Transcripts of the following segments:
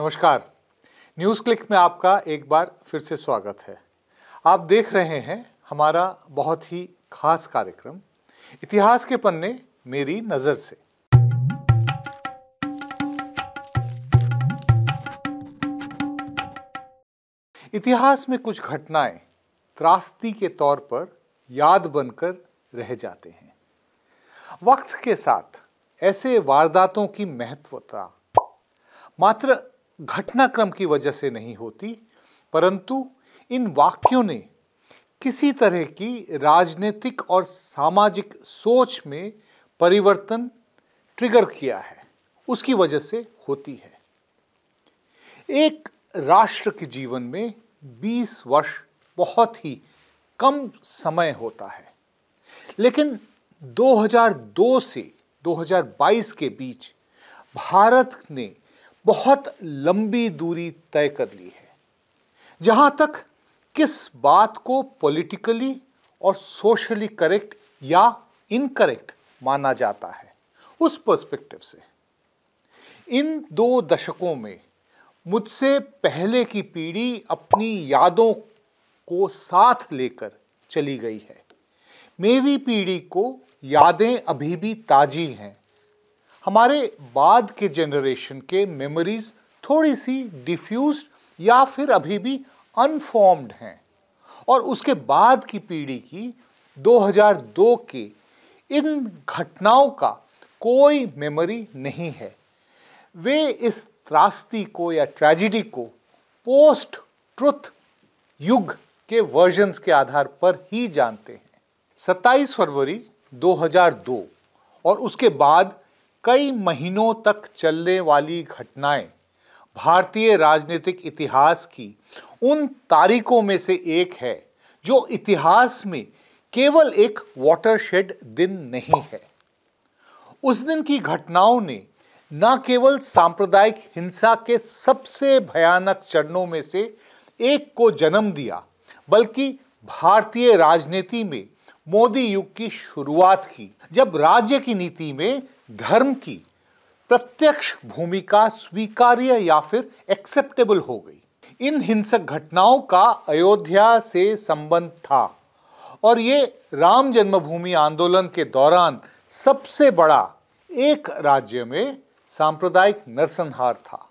नमस्कार news click में आपका एक बार फिर से स्वागत है आप देख रहे हैं हमारा बहुत ही खास कार्यक्रम इतिहास के पन्ने मेरी नज़र से इतिहास में कुछ घटनाएं त्रास्ती के तौर पर याद बनकर रह जाते हैं वक्त के साथ ऐसे वारदातों की महत्वता मात्र घटनाक्रम की वजह से नहीं होती परंतु इन वाक्यों ने किसी तरह की राजनीतिक और सामाजिक सोच में परिवर्तन ट्रिगर किया है उसकी वजह से होती है एक राष्ट्र के जीवन में 20 वर्ष बहुत ही कम समय होता है लेकिन 2002 से 2022 के बीच भारत ने बहुत लंबी दूरी तय कर ली है जहां तक किस बात को पॉलिटिकली और सोशली करेक्ट या इनकरेक्ट माना जाता है उस पर्सपेक्टिव से इन दो दशकों में मुझसे पहले की पीढ़ी अपनी यादों को साथ लेकर चली गई है मेरी पीढ़ी को यादें अभी भी ताजी हैं हमारे बाद के जनरेशन के मेमोरीज थोड़ी सी डिफ्यूज या फिर अभी भी अनफॉर्म्ड हैं और उसके बाद की पीढ़ी की 2002 के इन घटनाओं का कोई मेमोरी नहीं है वे इस त्रास्ती को या ट्रेजिडी को पोस्ट ट्रुथ युग के वर्जन्स के आधार पर ही जानते हैं 27 फरवरी 2002 और उसके बाद कई महीनों तक चलने वाली घटनाएं भारतीय राजनीतिक इतिहास की उन तारीखों में से एक है जो इतिहास में केवल एक वाटरशेड दिन नहीं है उस दिन की घटनाओं ने न केवल सांप्रदायिक हिंसा के सबसे भयानक चरणों में से एक को जन्म दिया बल्कि भारतीय राजनीति में मोदी युग की शुरुआत की जब राज्य की नीति में धर्म की प्रत्यक्ष भूमिका स्वीकार्य या फिर एक्सेप्टेबल हो गई इन हिंसक घटनाओं का अयोध्या से संबंध था और ये राम जन्मभूमि आंदोलन के दौरान सबसे बड़ा एक राज्य में सांप्रदायिक नरसंहार था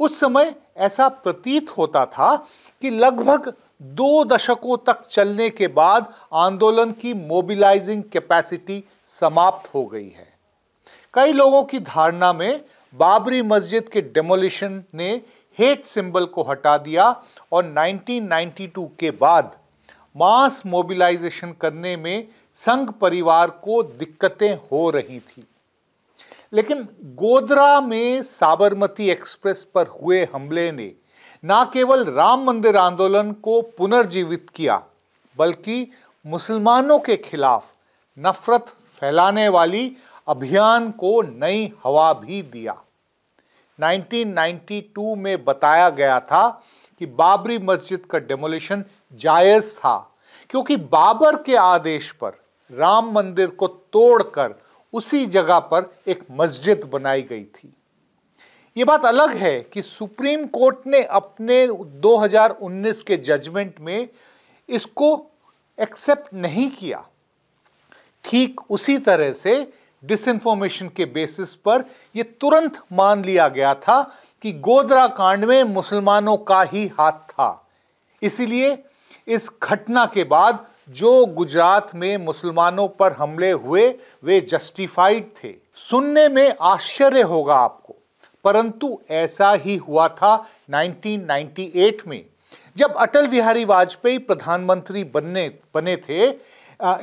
उस समय ऐसा प्रतीत होता था कि लगभग दो दशकों तक चलने के बाद आंदोलन की मोबिलाइजिंग कैपेसिटी समाप्त हो गई है कई लोगों की धारणा में बाबरी मस्जिद के डेमोलिशन ने हेट सिंबल को हटा दिया और 1992 के बाद मास मोबिलाइजेशन करने में संघ परिवार को दिक्कतें हो रही थी लेकिन गोदरा में साबरमती एक्सप्रेस पर हुए हमले ने न केवल राम मंदिर आंदोलन को पुनर्जीवित किया बल्कि मुसलमानों के खिलाफ नफरत फैलाने वाली अभियान को नई हवा भी दिया 1992 में बताया गया था कि बाबरी मस्जिद का डेमोलिशन जायज़ था क्योंकि बाबर के आदेश पर राम मंदिर को तोड़कर उसी जगह पर एक मस्जिद बनाई गई थी ये बात अलग है कि सुप्रीम कोर्ट ने अपने 2019 के जजमेंट में इसको एक्सेप्ट नहीं किया ठीक उसी तरह से डिसइंफॉर्मेशन के बेसिस पर यह तुरंत मान लिया गया था कि गोदरा कांड में मुसलमानों का ही हाथ था इसीलिए इस घटना के बाद जो गुजरात में मुसलमानों पर हमले हुए वे जस्टिफाइड थे सुनने में आश्चर्य होगा आपको परंतु ऐसा ही हुआ था 1998 में जब अटल बिहारी वाजपेयी प्रधानमंत्री बनने बने थे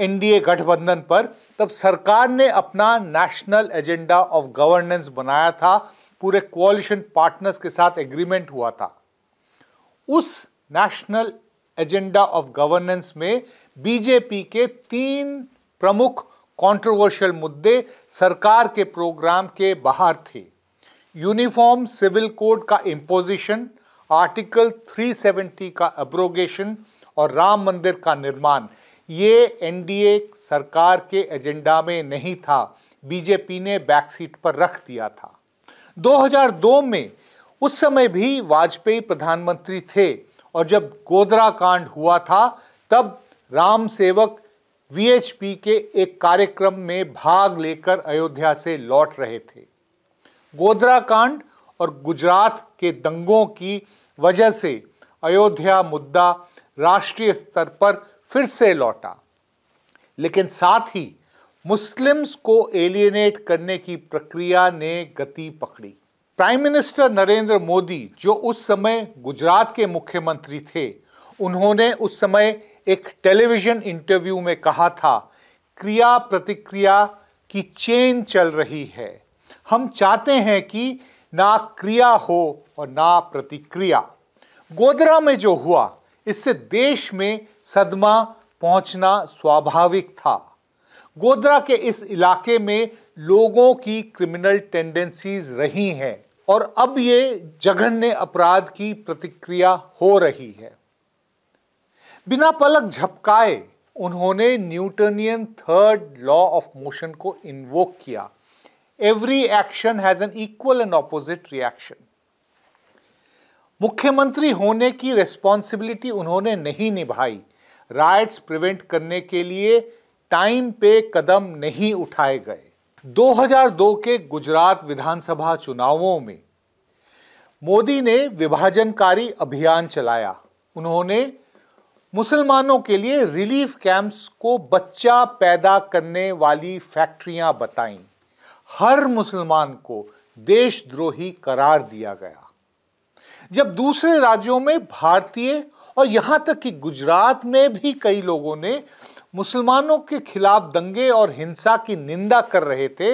एनडीए गठबंधन पर तब सरकार ने अपना नेशनल एजेंडा ऑफ गवर्नेंस बनाया था पूरे क्वालिशन पार्टनर्स के साथ एग्रीमेंट हुआ था उस नेशनल एजेंडा ऑफ गवर्नेंस में बीजेपी के तीन प्रमुख कंट्रोवर्शियल मुद्दे सरकार के प्रोग्राम के बाहर थे यूनिफॉर्म सिविल कोड का इम्पोजिशन आर्टिकल 370 का अप्रोगेशन और राम मंदिर का निर्माण ये एनडीए सरकार के एजेंडा में नहीं था बीजेपी ने बैक सीट पर रख दिया था 2002 में उस समय भी वाजपेयी प्रधानमंत्री थे और जब गोदरा कांड हुआ था तब राम सेवक वीएचपी के एक कार्यक्रम में भाग लेकर अयोध्या से लौट रहे थे गोधरा कांड और गुजरात के दंगों की वजह से अयोध्या मुद्दा राष्ट्रीय स्तर पर फिर से लौटा लेकिन साथ ही मुस्लिम्स को एलियनेट करने की प्रक्रिया ने गति पकड़ी प्राइम मिनिस्टर नरेंद्र मोदी जो उस समय गुजरात के मुख्यमंत्री थे उन्होंने उस समय एक टेलीविजन इंटरव्यू में कहा था क्रिया प्रतिक्रिया की चेन चल रही है हम चाहते हैं कि ना क्रिया हो और ना प्रतिक्रिया गोदरा में जो हुआ इससे देश में सदमा पहुंचना स्वाभाविक था गोदरा के इस इलाके में लोगों की क्रिमिनल टेंडेंसीज रही हैं और अब ये जघन्य अपराध की प्रतिक्रिया हो रही है बिना पलक झपकाए उन्होंने Newtonian third law of motion को इन्वोक किया every action has an equal and opposite reaction मुख्यमंत्री होने की रिस्पॉन्सिबिलिटी उन्होंने नहीं निभाई राइट्स प्रिवेंट करने के लिए टाइम पे कदम नहीं उठाए गए 2002 के गुजरात विधानसभा चुनावों में मोदी ने विभाजनकारी अभियान चलाया उन्होंने मुसलमानों के लिए रिलीफ कैंप्स को बच्चा पैदा करने वाली फैक्ट्रियां बताईं हर मुसलमान को देशद्रोही करार दिया गया जब दूसरे राज्यों में भारतीय और यहां तक कि गुजरात में भी कई लोगों ने मुसलमानों के खिलाफ दंगे और हिंसा की निंदा कर रहे थे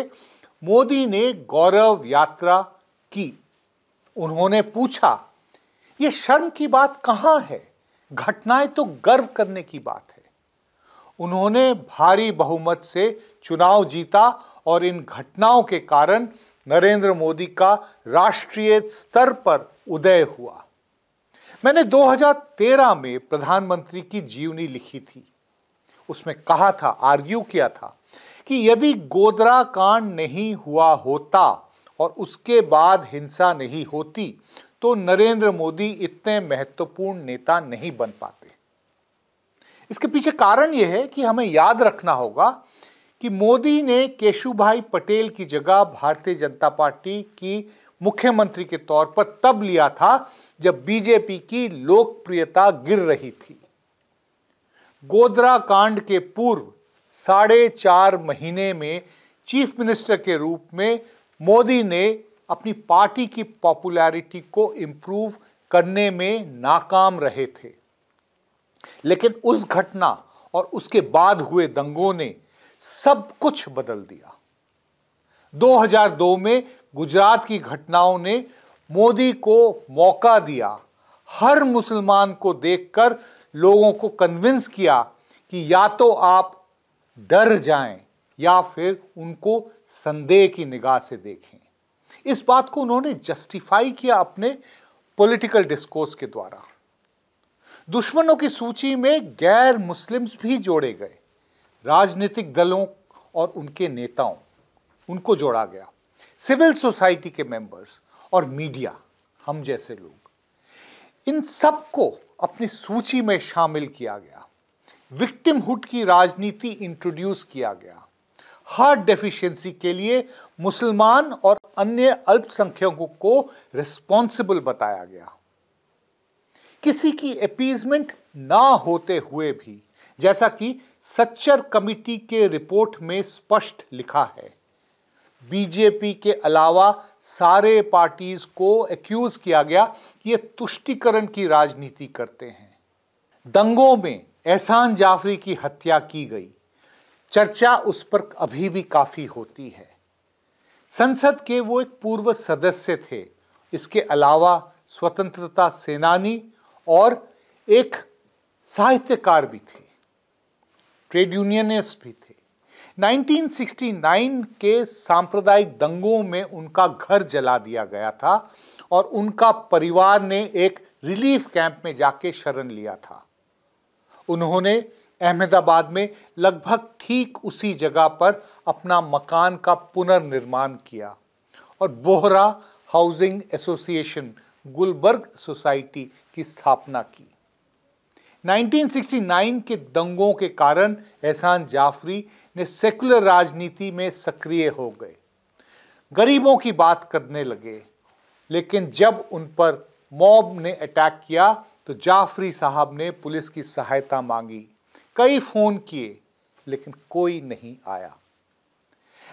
मोदी ने गौरव यात्रा की उन्होंने पूछा यह शर्म की बात कहां है घटनाएं तो गर्व करने की बात है उन्होंने भारी बहुमत से चुनाव जीता और इन घटनाओं के कारण नरेंद्र मोदी का राष्ट्रीय स्तर पर उदय हुआ मैंने 2013 में प्रधानमंत्री की जीवनी लिखी थी उसमें कहा था आर्ग्यू किया था कि यदि गोदरा कांड नहीं हुआ होता और उसके बाद हिंसा नहीं होती तो नरेंद्र मोदी इतने महत्वपूर्ण नेता नहीं बन पाते इसके पीछे कारण यह है कि हमें याद रखना होगा कि मोदी ने केशुभाई पटेल की जगह भारतीय जनता पार्टी की मुख्यमंत्री के तौर पर तब लिया था जब बीजेपी की लोकप्रियता गिर रही थी गोदरा कांड के पूर्व साढ़े चार महीने में चीफ मिनिस्टर के रूप में मोदी ने अपनी पार्टी की पॉपुलैरिटी को इम्प्रूव करने में नाकाम रहे थे लेकिन उस घटना और उसके बाद हुए दंगों ने सब कुछ बदल दिया 2002 में गुजरात की घटनाओं ने मोदी को मौका दिया हर मुसलमान को देखकर लोगों को कन्विंस किया कि या तो आप डर जाएं या फिर उनको संदेह की निगाह से देखें इस बात को उन्होंने जस्टिफाई किया अपने पॉलिटिकल डिस्कोर्स के द्वारा दुश्मनों की सूची में गैर मुस्लिम्स भी जोड़े गए राजनीतिक दलों और उनके नेताओं उनको जोड़ा गया सिविल सोसाइटी के मेंबर्स और मीडिया हम जैसे लोग इन सबको अपनी सूची में शामिल किया गया विक्टिमहुड की राजनीति इंट्रोड्यूस किया गया हर डेफिशिएंसी के लिए मुसलमान और अन्य अल्पसंख्यकों को रिस्पॉन्सिबल बताया गया किसी की अपीजमेंट ना होते हुए भी जैसा कि सच्चर कमिटी के रिपोर्ट में स्पष्ट लिखा है बीजेपी के अलावा सारे पार्टीज को एक्यूज किया गया कि ये तुष्टिकरण की राजनीति करते हैं दंगों में एहसान जाफरी की हत्या की गई चर्चा उस पर अभी भी काफ़ी होती है संसद के वो एक पूर्व सदस्य थे इसके अलावा स्वतंत्रता सेनानी और एक साहित्यकार भी थे ट्रेड यूनियनिस्ट भी थे 1969 के सांप्रदायिक दंगों में उनका घर जला दिया गया था और उनका परिवार ने एक रिलीफ कैंप में जाके शरण लिया था उन्होंने अहमदाबाद में लगभग ठीक उसी जगह पर अपना मकान का पुनर्निर्माण किया और Bohra housing association Gulberg society की स्थापना की 1969 के दंगों के कारण एहसान जाफरी ने सेकुलर राजनीति में सक्रिय हो गए गरीबों की बात करने लगे लेकिन जब उन पर मॉब ने अटैक किया तो जाफरी साहब ने पुलिस की सहायता मांगी कई फ़ोन किए लेकिन कोई नहीं आया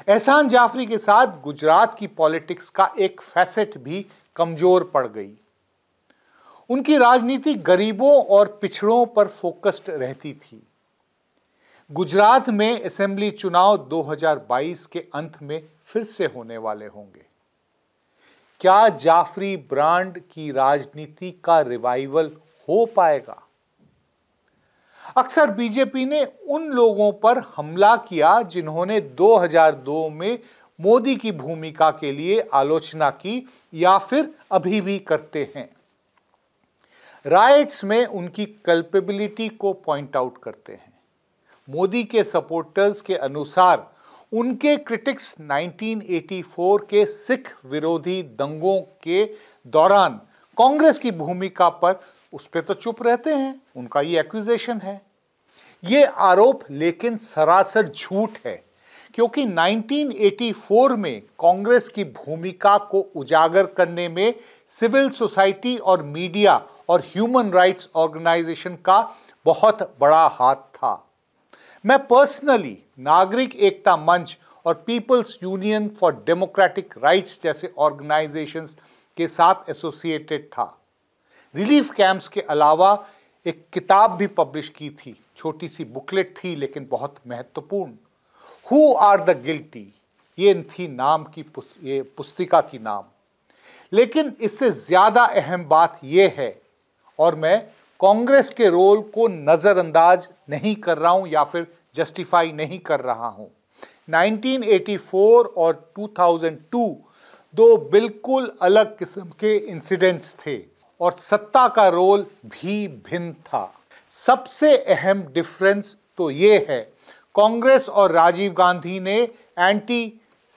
एहसान जाफरी के साथ गुजरात की पॉलिटिक्स का एक फैसेट भी कमज़ोर पड़ गई उनकी राजनीति गरीबों और पिछड़ों पर फोकस्ड रहती थी गुजरात में असेंबली चुनाव 2022 के अंत में फिर से होने वाले होंगे क्या जाफरी ब्रांड की राजनीति का रिवाइवल हो पाएगा अक्सर बीजेपी ने उन लोगों पर हमला किया जिन्होंने 2002 में मोदी की भूमिका के लिए आलोचना की या फिर अभी भी करते हैं राइट्स में उनकी कल्पेबिलिटी को पॉइंट आउट करते हैं मोदी के सपोर्टर्स के अनुसार उनके क्रिटिक्स 1984 के सिख विरोधी दंगों के दौरान कांग्रेस की भूमिका पर उस पर तो चुप रहते हैं उनका ये एक्यूजेशन है ये आरोप लेकिन सरासर झूठ है क्योंकि 1984 में कांग्रेस की भूमिका को उजागर करने में सिविल सोसाइटी और मीडिया और ह्यूमन राइट्स ऑर्गेनाइजेशन का बहुत बड़ा हाथ था मैं पर्सनली नागरिक एकता मंच और people's union for democratic rights जैसे ऑर्गेनाइजेशंस के साथ एसोसिएटेड था रिलीफ कैंप्स के अलावा एक किताब भी पब्लिश की थी छोटी सी बुकलेट थी लेकिन बहुत महत्वपूर्ण हु आर द गिल्टी ये थी नाम की पुस, ये पुस्तिका की नाम लेकिन इससे ज़्यादा अहम बात ये है और मैं कांग्रेस के रोल को नज़रअंदाज नहीं कर रहा हूं या फिर जस्टिफाई नहीं कर रहा हूं 1984 और 2002 दो बिल्कुल अलग किस्म के इंसिडेंट्स थे और सत्ता का रोल भी भिन्न था सबसे अहम डिफरेंस तो ये है कांग्रेस और राजीव गांधी ने एंटी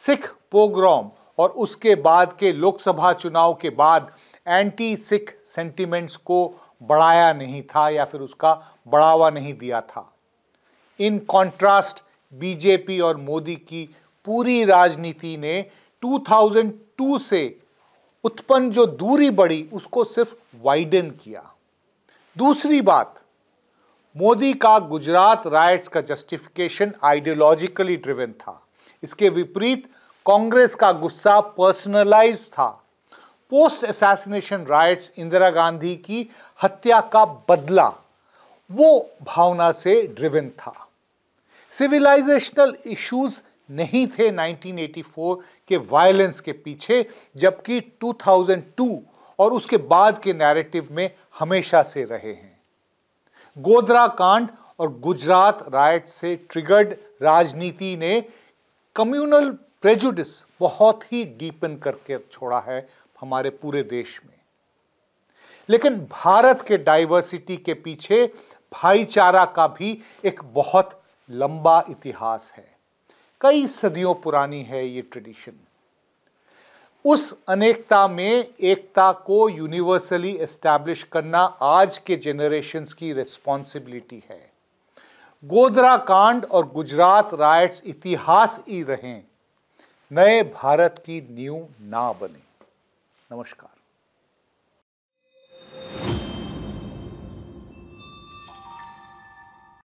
सिख पोग्राम और उसके बाद के लोकसभा चुनाव के बाद एंटी सिख सेंटिमेंट्स को बढ़ाया नहीं था या फिर उसका बढ़ावा नहीं दिया था इन कॉन्ट्रास्ट बीजेपी और मोदी की पूरी राजनीति ने 2002 से उत्पन्न जो दूरी बढ़ी उसको सिर्फ वाइडन किया दूसरी बात मोदी का गुजरात राइट्स का जस्टिफिकेशन आइडियोलॉजिकली ड्रिवन था इसके विपरीत कांग्रेस का गुस्सा पर्सनलाइज था post assassination riots Indira Gandhi की हत्या का बदला वो भावना से ड्रिवन था सिविलाइजेशनल इश्यूज नहीं थे 1984 के वायलेंस के पीछे जबकि 2002 और उसके बाद के नैरेटिव में हमेशा से रहे हैं गोधरा कांड और गुजरात राइट से ट्रिगर्ड राजनीति ने कम्युनल प्रेजुडिस बहुत ही डीपन करके छोड़ा है हमारे पूरे देश में लेकिन भारत के डाइवर्सिटी के पीछे भाईचारा का भी एक बहुत लंबा इतिहास है कई सदियों पुरानी है ये ट्रेडिशन उस अनेकता में एकता को यूनिवर्सली एस्टैब्लिश करना आज के जेनरेशन की रिस्पॉन्सिबिलिटी है गोदरा कांड और गुजरात राइट्स इतिहास ही रहें नए भारत की नींव ना बने नमस्कार